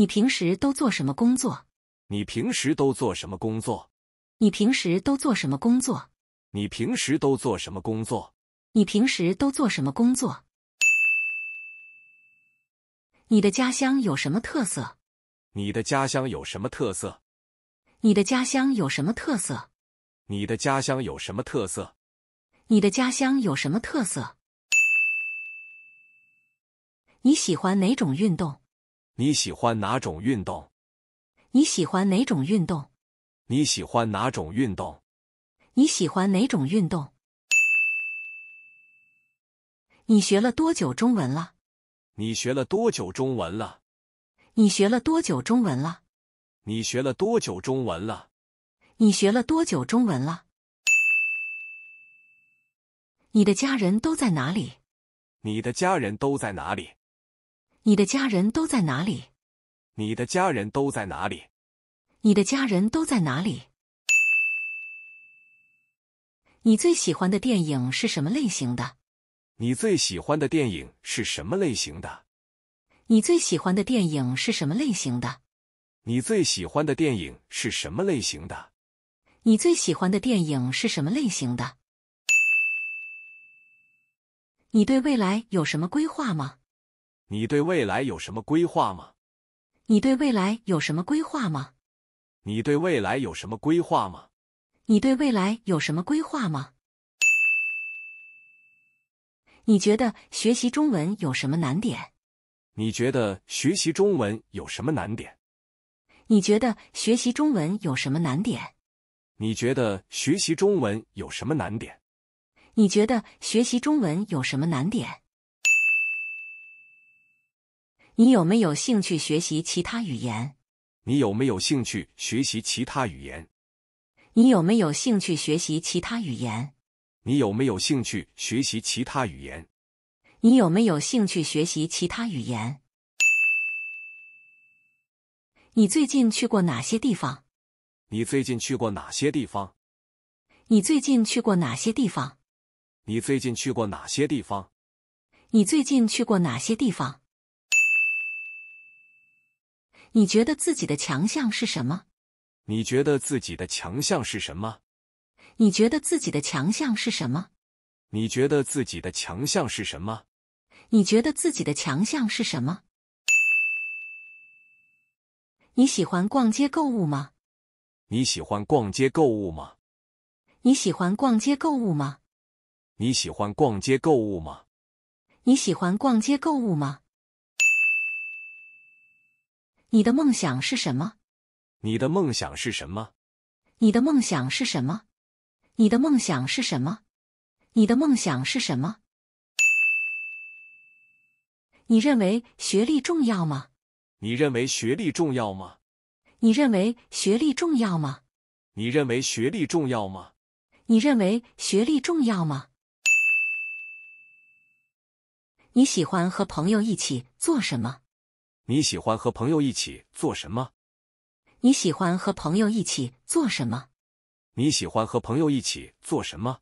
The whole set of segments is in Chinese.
你平时都做什么工作？你平时都做什么工作？你平时都做什么工作？你平时都做什么工作？你平时都做什么工作？你的家乡有什么特色？你的家乡有什么特色？你的家乡有什么特色？你的家乡有什么特色？你的家乡有什么特色？你喜欢哪种运动？你喜欢哪种运动？你喜欢哪种运动？你喜欢哪种运动？你喜欢哪种运动？你学了多久中文了？你学了多久中文了？你学了多久中文了？你学了多久中文了？你学了多久中文了？你的家人都在哪里？你的家人都在哪里？你的家人都在哪里？你的家人都在哪里？你的家人都在哪里？你最喜欢的电影是什么类型的？你最喜欢的电影是什么类型的？你最喜欢的电影是什么类型的？你最喜欢的电影是什么类型的？你最喜欢的电影是什么类型的？你对未来有什么规划吗？你对未来有什么规划吗？你对未来有什么规划吗？你对未来有什么规划吗？你对未来有什么规划吗？你觉得学习中文有什么难点？你觉得学习中文有什么难点？你觉得学习中文有什么难点？你觉得学习中文有什么难点？你觉得学习中文有什么难点？你有没有兴趣学习其他语言？你有没有兴趣学习其他语言？你有没有兴趣学习其他语言？你有没有兴趣学习其他语言？你有没有兴趣学习其他语言？你最近去过哪些地方？你最近去过哪些地方？你最近去过哪些地方？你最近去过哪些地方？你最近去过哪些地方？你觉得自己的强项是什么？你觉得自己的强项是什么？你觉得自己的强项是什么？你觉得自己的强项是什么？你觉得自己的强项是什么？你喜欢逛街购物吗？你喜欢逛街购物吗？你喜欢逛街购物吗？你喜欢逛街购物吗？你喜欢逛街购物吗？你的梦想是什么？你的梦想是什么？你的梦想是什么？你的梦想是什么？你的梦想是什么？你认为学历重要吗？你认为学历重要吗？你认为学历重要吗？你认为学历重要吗？你认为学历重要吗？你喜欢和朋友一起做什么？你喜欢和朋友一起做什么？你喜欢和朋友一起做什么？你喜欢和朋友一起做什么？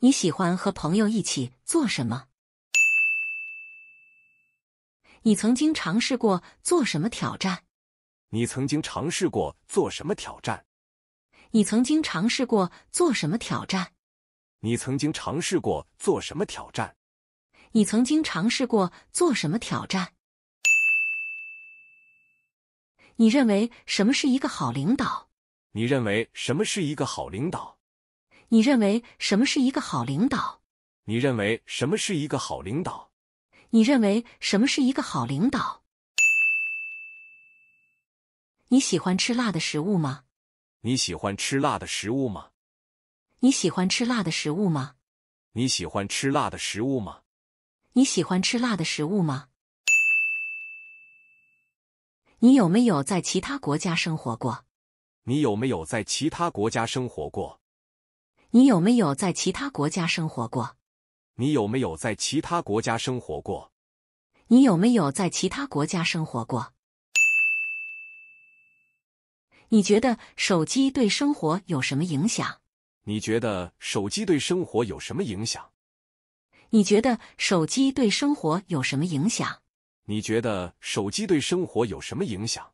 你喜欢和朋友一起做什么？你曾经尝试过做什么挑战？你曾经尝试过做什么挑战？你曾经尝试过做什么挑战？你曾经尝试过做什么挑战？你曾经尝试过做什么挑战？你认为什么是一个好领导？你认为什么是一个好领导？你认为什么是一个好领导？你认为什么是一个好领导？你认为什么是一个好领导？你喜欢吃辣的食物吗？你喜欢吃辣的食物吗？你喜欢吃辣的食物吗？你喜欢吃辣的食物吗？你喜欢吃辣的食物吗？你有没有在其他国家生活过？你有没有在其他国家生活过？你有没有在其他国家生活过？你有没有在其他国家生活过？你有没有在其他国家生活过？你觉得手机对生活有什么影响？你觉得手机对生活有什么影响？你觉得手机对生活有什么影响？你觉得手机对生活有什么影响？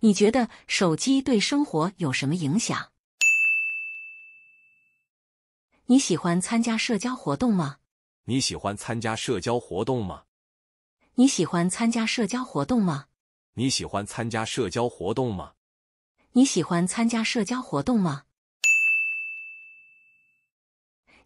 你觉得手机对生活有什么影响？你喜欢参加社交活动吗？你喜欢参加社交活动吗？你喜欢参加社交活动吗？你喜欢参加社交活动吗？你喜欢参加社交活动吗？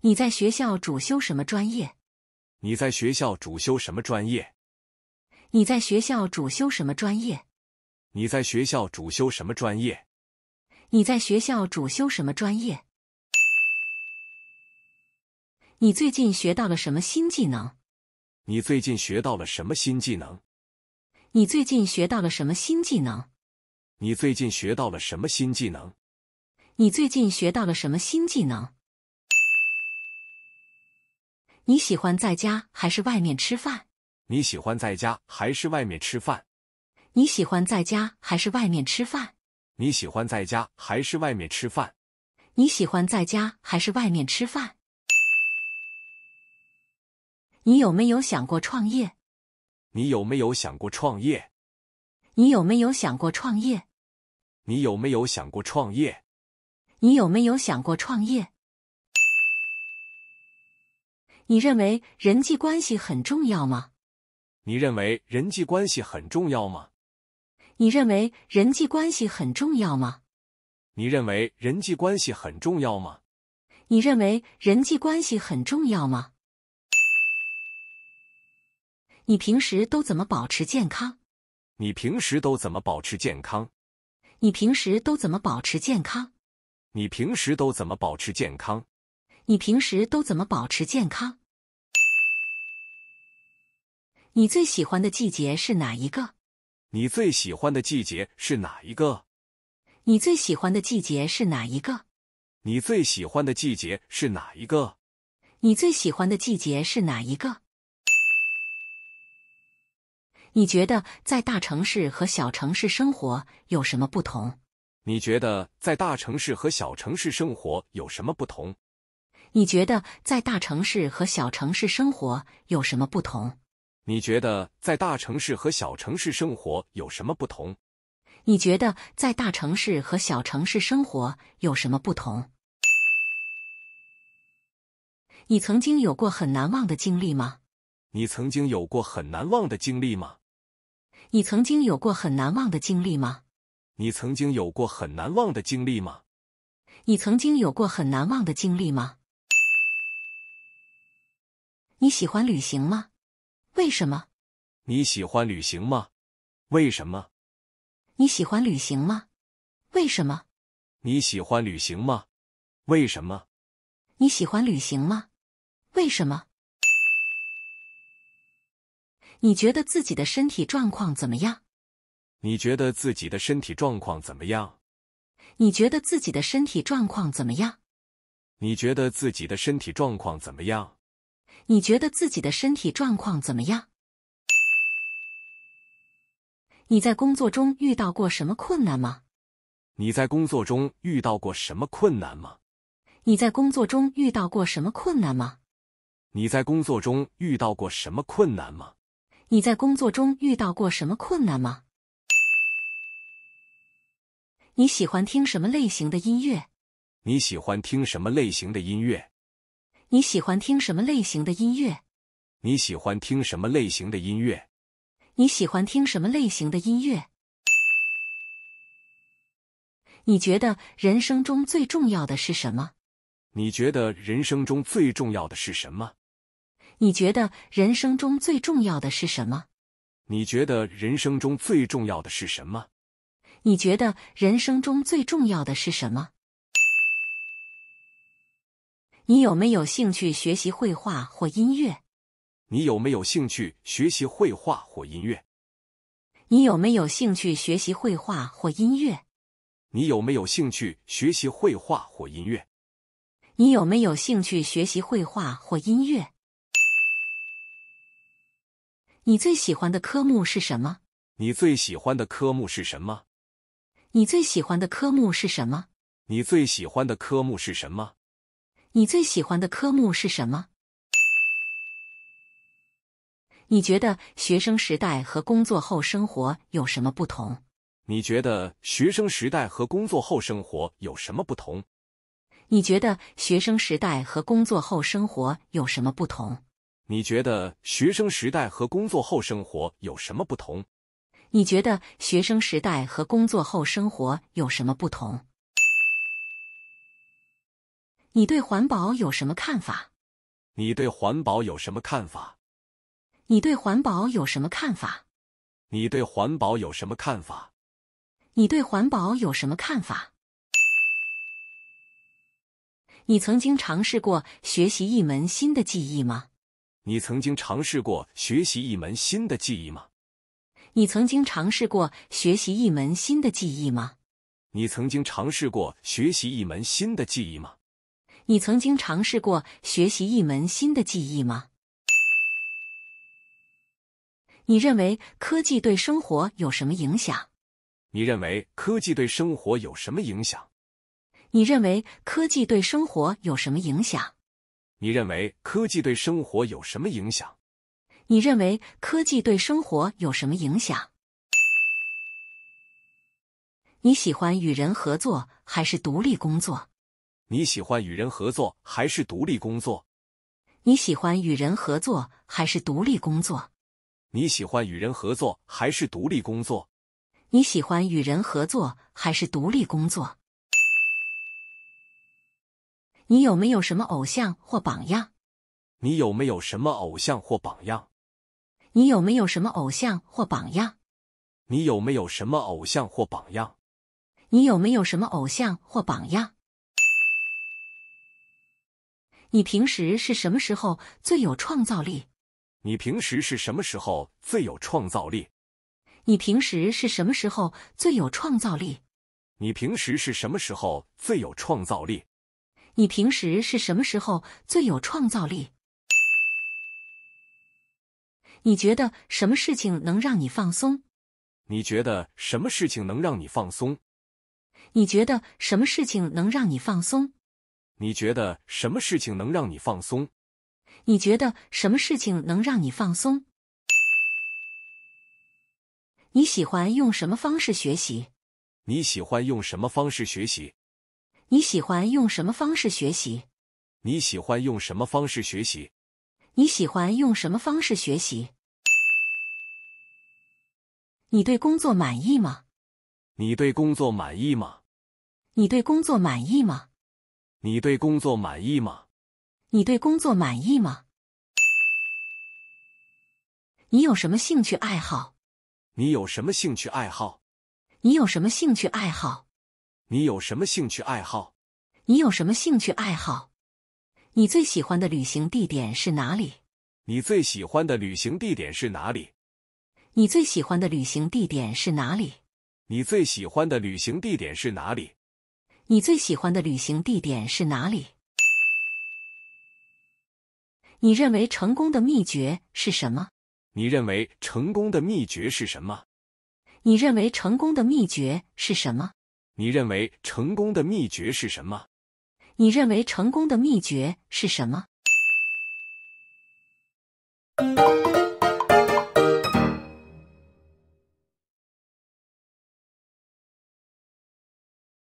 你在学校主修什么专业？你在学校主修什么专业？你在学校主修什么专业？你在学校主修什么专业？你在学校主修什么专业？你最近学到了什么新技能？你最近学到了什么新技能？你最近学到了什么新技能？你最近学到了什么新技能？你最近学到了什么新技能？你喜欢在家还是外面吃饭？你喜欢在家还是外面吃饭？你喜欢在家还是外面吃饭？你喜欢在家还是外面吃饭？你喜欢在家还是外面吃饭？你有没有想过创业？你有没有想过创业？你有没有想过创业？你有没有想过创业？你有没有想过创业？你认为人际关系很重要吗？你认为人际关系很重要吗？你认为人际关系很重要吗？你认为人际关系很重要吗？你认为人际关系很重要吗？你平时都怎么保持健康？你平时都怎么保持健康？你平时都怎么保持健康？你平时都怎么保持健康？你平时都怎么保持健康？你最喜欢的季节是哪一个？你最喜欢的季节是哪一个？你最喜欢的季节是哪一个？你最喜欢的季节是哪一个？你最喜欢的季节是哪一个？你觉得在大城市和小城市生活有什么不同？你觉得在大城市和小城市生活有什么不同？你觉得在大城市和小城市生活有什么不同？你觉得在大城市和小城市生活有什么不同？你觉得在大城市和小城市生活有什么不同？你曾经有过很难忘的经历吗？你曾经有过很难忘的经历吗？你曾经有过很难忘的经历吗？你曾经有过很难忘的经历吗？你曾经有过很难忘的经历吗？你喜欢旅行吗？为什么？你喜欢旅行吗？为什么？你喜欢旅行吗？为什么？你喜欢旅行吗？为什么？你喜欢旅行吗？为什么？你觉得自己的身体状况怎么样？你觉得自己的身体状况怎么样？你觉得自己的身体状况怎么样？你觉得自己的身体状况怎么样？你觉得自己的身体状况怎么样？你在工作中遇到过什么困难吗？你在工作中遇到过什么困难吗？你在工作中遇到过什么困难吗？你在工作中遇到过什么困难吗？你在工作中遇到过什么困难吗？你喜欢听什么类型的音乐？你喜欢听什么类型的音乐？你喜欢听什么类型的音乐？你喜欢听什么类型的音乐？你喜欢听什么类型的音乐？你觉得人生中最重要的是什么？你觉得人生中最重要的是什么？你觉得人生中最重要的是什么？你觉得人生中最重要的是什么？你觉得人生中最重要的是什么？你有没有兴趣学习绘画或音乐？你有没有兴趣学习绘画或音乐？你有没有兴趣学习绘画或音乐？你有没有兴趣学习绘画或音乐？你有没有兴趣学习绘画或音乐？你最喜欢的科目是什么？你最喜欢的科目是什么？你最喜欢的科目是什么？你最喜欢的科目是什么？你最喜欢的科目是什么？你觉得学生时代和工作后生活有什么不同？你觉得学生时代和工作后生活有什么不同？你觉得学生时代和工作后生活有什么不同？你觉得学生时代和工作后生活有什么不同？你觉得学生时代和工作后生活有什么不同？你对环保有什么看法？你对环保有什么看法？你对环保有什么看法？你对环保有什么看法？你对环保有什么看法？你曾经尝试过学习一门新的技艺吗？你曾经尝试过学习一门新的技艺吗？你曾经尝试过学习一门新的技艺吗？你曾经尝试过学习一门新的技艺吗？你曾经尝试过学习一门新的技艺吗？你认为科技对生活有什么影响？你认为科技对生活有什么影响？你认为科技对生活有什么影响？你认为科技对生活有什么影响？你认为科技对生活有什么影响？你喜欢与人合作还是独立工作？你喜欢与人合作还是独立工作？你喜欢与人合作还是独立工作？你喜欢与人合作还是独立工作？你喜欢与人合作还是独立工作？你有没有什么偶像或榜样？你有没有什么偶像或榜样？你有没有什么偶像或榜样？你有没有什么偶像或榜样？你有没有什么偶像或榜样？你平时是什么时候最有创造力？你平时是什么时候最有创造力？你平时是什么时候最有创造力？你平时是什么时候最有创造力？你平时是什么时候最有创造力？你觉得什么事情能让你放松？你觉得什么事情能让你放松？你觉得什么事情能让你放松？你觉得什么事情能让你放松？你觉得什么事情能让你放松？你喜欢用什么方式学习？你喜欢用什么方式学习？你喜欢用什么方式学习？你喜欢用什么方式学习？你喜欢用什么方式学习？你对工作满意吗？你对工作满意吗？你对工作满意吗？你对工作满意吗？你对工作满意吗？你有什么兴趣爱好？你有什么兴趣爱好？你有什么兴趣爱好？你有什么兴趣爱好？你有什么兴趣爱好？你最喜欢的旅行地点是哪里？你最喜欢的旅行地点是哪里？你最喜欢的旅行地点是哪里？你最喜欢的旅行地点是哪里？你最喜欢的旅行地点是哪里？你认为成功的秘诀是什么？你认为成功的秘诀是什么？你认为成功的秘诀是什么？你认为成功的秘诀是什么？你认为成功的秘诀是什么？